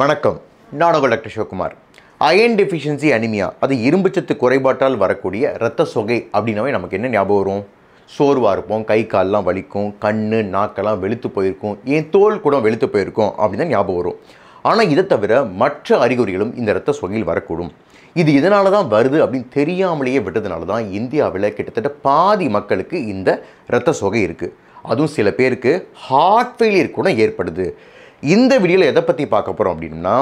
வணக்கம் நான் உங்கள் doctor Sivakumar iron deficiency anaemia அது இரும்புச்சத்து குறைபாட்டால் வரக்கூடிய இரத்த சொகை அப்படின்னாவே நமக்கு என்ன ஞாபகம் வரும் சோர்வாக இருப்போம் கை கால்லாம் வலிக்கும் கண் நாக்கெல்லாம் வெளுத்து போயிருக்கும் என் தோல் கூட வெளுத்து போயிருக்கும் அப்படின்னு ஞாபகம் வரும் ஆனால் இதை தவிர மற்ற அறிகுறிகளும் இந்த இரத்த சொகையில் வரக்கூடும் இது இதனால தான் வருது அப்படின்னு தெரியாமலேயே விட்டதுனால தான் இந்தியாவில் கிட்டத்தட்ட பாதி மக்களுக்கு இந்த இரத்த சொகை இருக்குது அதுவும் சில பேருக்கு ஹார்ட் ஃபெயிலியர் கூட ஏற்படுது இந்த வீடியோவில் எதை பற்றி பார்க்க போகிறோம் அப்படின்னா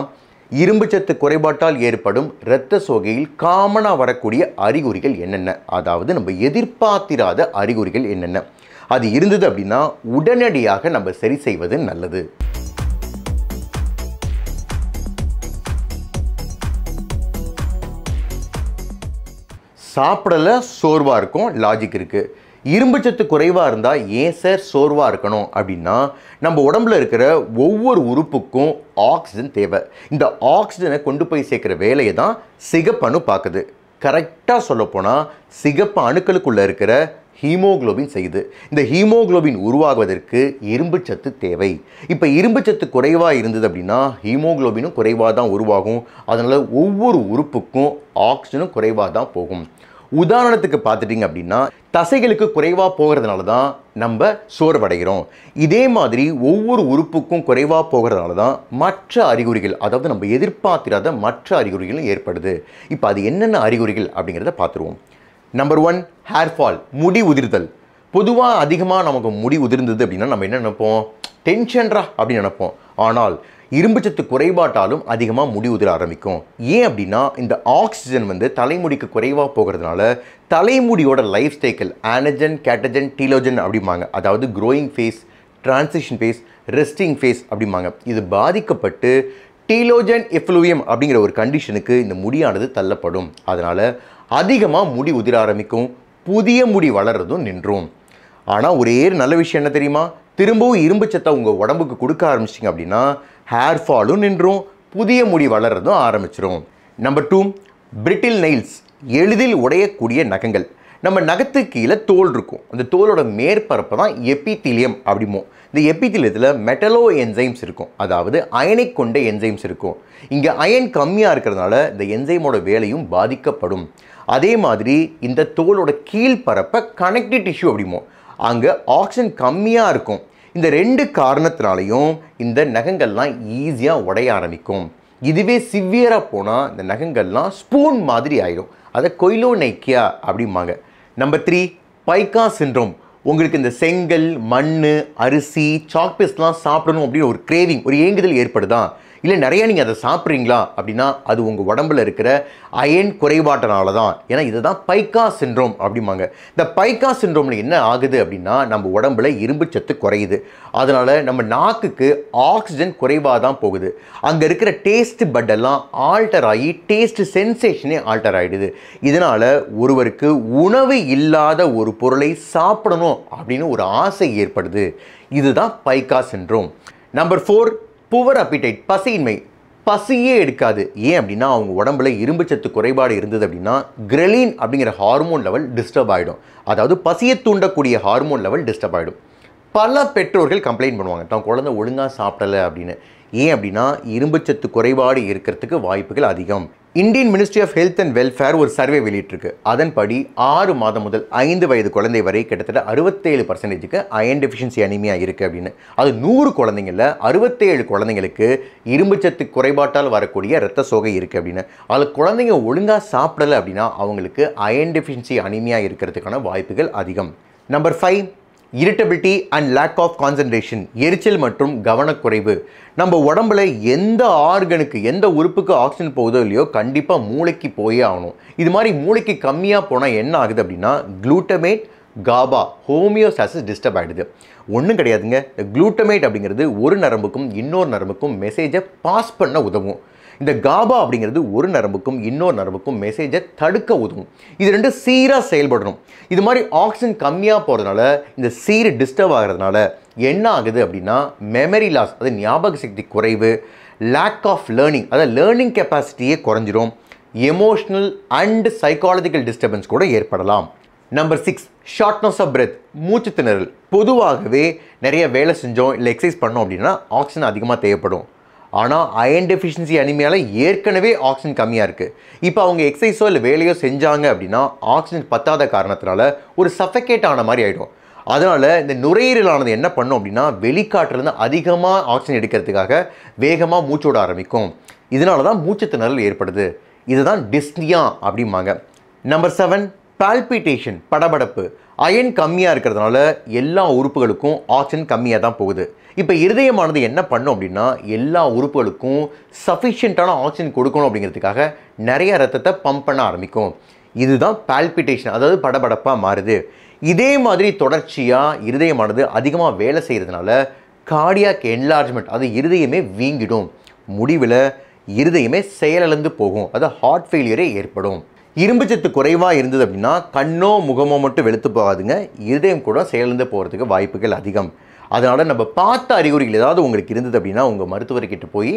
இரும்புச்சத்து குறைபாட்டால் ஏற்படும் இரத்த சோகையில் காமனாக வரக்கூடிய அறிகுறிகள் என்னென்ன அதாவது நம்ம எதிர்பார்த்திராத அறிகுறிகள் என்னென்ன அது இருந்தது அப்படின்னா உடனடியாக நம்ம சரி செய்வது நல்லது சாப்பிடல சோர்வாக இருக்கும் லாஜிக் இருக்குது இரும்பு சத்து குறைவாக இருந்தால் ஏன் சார் சோர்வாக இருக்கணும் அப்படின்னா நம்ம உடம்புல இருக்கிற ஒவ்வொரு உறுப்புக்கும் ஆக்சிஜன் தேவை இந்த ஆக்சிஜனை கொண்டு போய் சேர்க்குற வேலையை தான் சிகப்பணு பார்க்குது கரெக்டாக சொல்லப்போனால் சிகப்பு அணுக்களுக்குள்ளே இருக்கிற ஹீமோக்ளோபின் செய்யுது இந்த ஹீமோக்ளோபின் உருவாகுவதற்கு இரும்பு சத்து தேவை இப்போ இரும்பு சத்து குறைவாக இருந்தது அப்படின்னா ஹீமோக்ளோபினும் குறைவாக தான் உருவாகும் அதனால் ஒவ்வொரு உறுப்புக்கும் ஆக்சிஜனும் குறைவாக தான் போகும் உதாரணத்துக்கு பார்த்துட்டிங்க அப்படின்னா தசைகளுக்கு குறைவாக போகிறதுனால தான் நம்ம சோர்வடைகிறோம் இதே மாதிரி ஒவ்வொரு உறுப்புக்கும் குறைவாக போகிறதுனால தான் மற்ற அறிகுறிகள் அதாவது நம்ம எதிர்பார்த்திராத மற்ற அறிகுறிகளும் ஏற்படுது இப்போ அது என்னென்ன அறிகுறிகள் அப்படிங்கிறத பார்த்துருவோம் நம்பர் ஒன் ஹேர் ஃபால் முடி உதிர்தல் பொதுவாக அதிகமாக நமக்கு முடி உதிர்ந்தது அப்படின்னா நம்ம என்ன நினைப்போம் டென்ஷன்ரா அப்படின்னு நினைப்போம் ஆனால் இரும்புச்சத்து குறைபாட்டாலும் அதிகமாக முடி உதிர ஆரம்பிக்கும் ஏன் அப்படின்னா இந்த ஆக்சிஜன் வந்து தலைமுடிக்கு குறைவாக போகிறதுனால தலைமுடியோட லைஃப் ஸ்டைக்கிள் ஆனஜன் கேட்டஜன் டீலோஜன் அப்படிம்பாங்க அதாவது growing phase transition phase resting phase அப்படிம்பாங்க இது பாதிக்கப்பட்டு டீலோஜன் எஃப்ளூயம் அப்படிங்கிற ஒரு கண்டிஷனுக்கு இந்த முடியானது தள்ளப்படும் அதனால் அதிகமாக முடி உதிர ஆரம்பிக்கும் புதிய முடி வளர்றதும் நின்றும் ஆனால் ஒரே நல்ல விஷயம் என்ன தெரியுமா திரும்பவும் இரும்பு சத்தை உங்கள் உடம்புக்கு கொடுக்க ஆரம்பிச்சிங்க அப்படின்னா ஹேர் ஃபாலும் நின்றும் புதிய முடி வளர்கிறதும் ஆரம்பிச்சிடும் நம்பர் டூ பிரிட்டில் நெயில்ஸ் எளிதில் உடையக்கூடிய நகங்கள் நம்ம நகத்து கீழே தோல் இருக்கும் அந்த தோலோட மேற்பரப்பு தான் எப்பித்திலியம் அப்படிமோ இந்த எப்பித்திலியத்தில் மெட்டலோ என்சைம்ஸ் இருக்கும் அதாவது அயனை கொண்ட என்சைம்ஸ் இருக்கும் இங்கே அயன் கம்மியாக இருக்கிறதுனால இந்த என்சைமோட வேலையும் பாதிக்கப்படும் அதே மாதிரி இந்த தோலோட கீழ்பரப்பை கனெக்டிவ் டிஷ்யூ அப்படிமோ அங்கே ஆக்சிஜன் கம்மியாக இருக்கும் இந்த ரெண்டு காரணத்தினாலையும் இந்த நகங்கள்லாம் ஈஸியாக உடைய ஆரம்பிக்கும் இதுவே சிவியராக போனால் இந்த நகங்கள்லாம் ஸ்பூன் மாதிரி ஆயிடும் அதை கொயிலோ நைக்கியா அப்படிம்பாங்க நம்பர் த்ரீ பைக்கா சின்ரோம் உங்களுக்கு இந்த செங்கல் மண் அரிசி சாக்பீஸ்லாம் சாப்பிடணும் அப்படின்னு ஒரு கிரேவிங் ஒரு ஏங்குதல் ஏற்படுதான் இல்லை நிறையா நீங்கள் அதை சாப்பிட்றீங்களா அப்படின்னா அது உங்கள் உடம்பில் இருக்கிற அயன் குறைபாட்டனால தான் ஏன்னா இதுதான் பைக்கா சின்ரோம் அப்படிம்பாங்க இந்த பைக்கா சின்ரோமில் என்ன ஆகுது அப்படின்னா நம்ம உடம்புல இரும்பு சத்து குறையுது அதனால் நம்ம நாக்குக்கு ஆக்சிஜன் குறைவாக தான் போகுது அங்கே இருக்கிற டேஸ்ட் பட்டெல்லாம் ஆல்டர் ஆகி டேஸ்ட் சென்சேஷனே ஆல்டர் ஆகிடுது இதனால் ஒருவருக்கு உணவு இல்லாத ஒரு பொருளை சாப்பிடணும் அப்படின்னு ஒரு ஆசை ஏற்படுது இதுதான் pica syndrome number four poor appetite பசியின்மை பசியே எடுக்காது ஏன் அப்படின்னா அவங்க உடம்புல இரும்புச்சத்து குறைபாடு இருந்தது அப்படின்னா கிரெலின் அப்படிங்கிற ஹார்மோன் லெவல் டிஸ்டர்ப் ஆகிடும் அதாவது பசியை தூண்டக்கூடிய ஹார்மோன் லெவல் டிஸ்டர்ப் ஆகிடும் பல பெற்றோர்கள் கம்ப்ளைண்ட் பண்ணுவாங்க தான் குழந்தை ஒழுங்காக சாப்பிடலை அப்படின்னு ஏன் அப்படின்னா இரும்புச்சத்து குறைபாடு இருக்கிறதுக்கு வாய்ப்புகள் அதிகம் Indian ministry of health and welfare ஒரு சர்வே வெளியிட்டிருக்கு அதன்படி ஆறு மாதம் முதல் ஐந்து வயது குழந்தை வரை கிட்டத்தட்ட அறுபத்தேழு பர்சன்டேஜுக்கு அயன் டெஃபிஷியன்சி அனிமியாக இருக்குது அப்படின்னு அது நூறு குழந்தைங்களில் அறுபத்தேழு குழந்தைங்களுக்கு இரும்புச்சத்து குறைபாட்டால் வரக்கூடிய இரத்த சோகை இருக்குது அப்படின்னு அதில் குழந்தைங்க ஒழுங்காக சாப்பிடலை அப்படின்னா அவங்களுக்கு அயன் டெஃபிஷியன்சி அனிமியாக இருக்கிறதுக்கான வாய்ப்புகள் அதிகம் number five irritability and lack of concentration எரிச்சல் மற்றும் கவனக்குறைவு நம்ம உடம்புல எந்த ஆர்கனுக்கு எந்த உறுப்புக்கு ஆக்சிஜன் போகுதோ இல்லையோ கண்டிப்பாக மூளைக்கு போயே ஆகணும் இது மாதிரி மூளைக்கு கம்மியாக போனால் என்ன ஆகுது அப்படின்னா குளூட்டமேட் காபா ஹோமியோஸ்டாசிஸ் டிஸ்டர்ப் ஆகிடுது ஒன்றும் கிடையாதுங்க இந்த குளூட்டமேட் அப்படிங்கிறது ஒரு நரம்புக்கும் இன்னொரு நரம்புக்கும் மெசேஜை பாஸ் பண்ண உதவும் இந்த காபா அப்படிங்கிறது ஒரு நரம்புக்கும் இன்னொரு நரம்புக்கும் மெசேஜை தடுக்க உதவும் இது ரெண்டு சீராக செயல்படணும் இது மாதிரி ஆக்சிஜன் கம்மியாக போகிறதுனால இந்த சீர் டிஸ்டர்ப் ஆகிறதுனால என்ன ஆகுது அப்படின்னா மெமரி லாஸ் அது ஞாபக சக்தி குறைவு லேக் ஆஃப் லேர்னிங் அதாவது லேர்னிங் கெப்பாசிட்டியே குறைஞ்சிரும் எமோஷ்னல் அண்ட் சைக்காலஜிக்கல் டிஸ்டர்பன்ஸ் கூட ஏற்படலாம் number six shortness of breath மூச்சு திணறல் பொதுவாகவே நிறைய வேலை செஞ்சோம் இல்லை எக்ஸசைஸ் பண்ணோம் அப்படின்னா ஆக்சிஜன் அதிகமாக தேவைப்படும் ஆனால் அயன் டெஃபிஷியன்சி அனிமையால் ஏற்கனவே ஆக்சிஜன் கம்மியாக இருக்குது இப்போ அவங்க எக்ஸசைஸோ இல்லை வேலையோ செஞ்சாங்க அப்படின்னா ஆக்சிஜன் பத்தாத காரணத்தினால ஒரு சஃபகேட் ஆன மாதிரி ஆகிடும் அதனால் இந்த நுரையீரலானது என்ன பண்ணும் அப்படின்னா வெளிக்காட்டிலேருந்து அதிகமாக ஆக்சிஜன் எடுக்கிறதுக்காக வேகமாக மூச்சோட ஆரம்பிக்கும் இதனால தான் மூச்சு திணறல் ஏற்படுது இதுதான் டிஸ்னியா அப்படிம்பாங்க நம்பர் செவன் பால்பிட்டேஷன் படபடப்பு அயன் கம்மியாக இருக்கிறதுனால எல்லா உறுப்புகளுக்கும் ஆக்சிஜன் கம்மியாக தான் போகுது இப்போ இருதயமானது என்ன பண்ணும் அப்படின்னா எல்லா உறுப்புகளுக்கும் சஃபிஷியண்ட்டான ஆக்சிஜன் கொடுக்கணும் அப்படிங்கிறதுக்காக நிறைய ரத்தத்தை பம்ப் பண்ண ஆரம்பிக்கும் இதுதான் பால்பிட்டேஷன் அதாவது படபடப்பாக மாறுது இதே மாதிரி தொடர்ச்சியாக இருதயமானது அதிகமாக வேலை செய்கிறதுனால கார்டியாக் என்லார்ஜ்மெண்ட் அது இருதயமே வீங்கிடும் முடிவில் இருதயமே செயலிழந்து போகும் அது ஹார்ட் ஃபெயிலியரே ஏற்படும் இரும்புச்சத்து குறைவாக இருந்தது அப்படின்னா கண்ணோ முகமோ மட்டும் வெளுத்து போகாதுங்க இதயம் கூட செயலந்து போகிறதுக்கு வாய்ப்புகள் அதிகம் அதனால் நம்ம பார்த்த அறிகுறிகள் ஏதாவது உங்களுக்கு இருந்தது அப்படின்னா உங்கள் மருத்துவர்கிட்ட போய்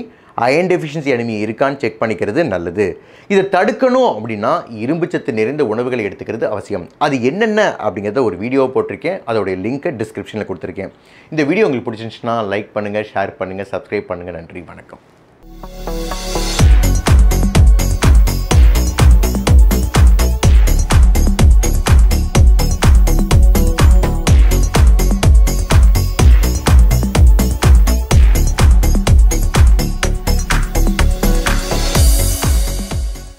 அயன் டெஃபிஷியன்சி அனிமி இருக்கான்னு செக் பண்ணிக்கிறது நல்லது இதை தடுக்கணும் அப்படின்னா இரும்புச்சத்து நிறைந்த உணவுகளை எடுத்துக்கிறது அவசியம் அது என்னென்ன அப்படிங்கிறத ஒரு வீடியோ போட்டிருக்கேன் அதோடைய லிங்க்கை டிஸ்கிரிப்ஷனில் கொடுத்துருக்கேன் இந்த வீடியோ உங்களுக்கு பிடிச்சிருந்துச்சுன்னா லைக் பண்ணுங்கள் ஷேர் பண்ணுங்கள் சப்ஸ்கிரைப் பண்ணுங்கள் நன்றி வணக்கம்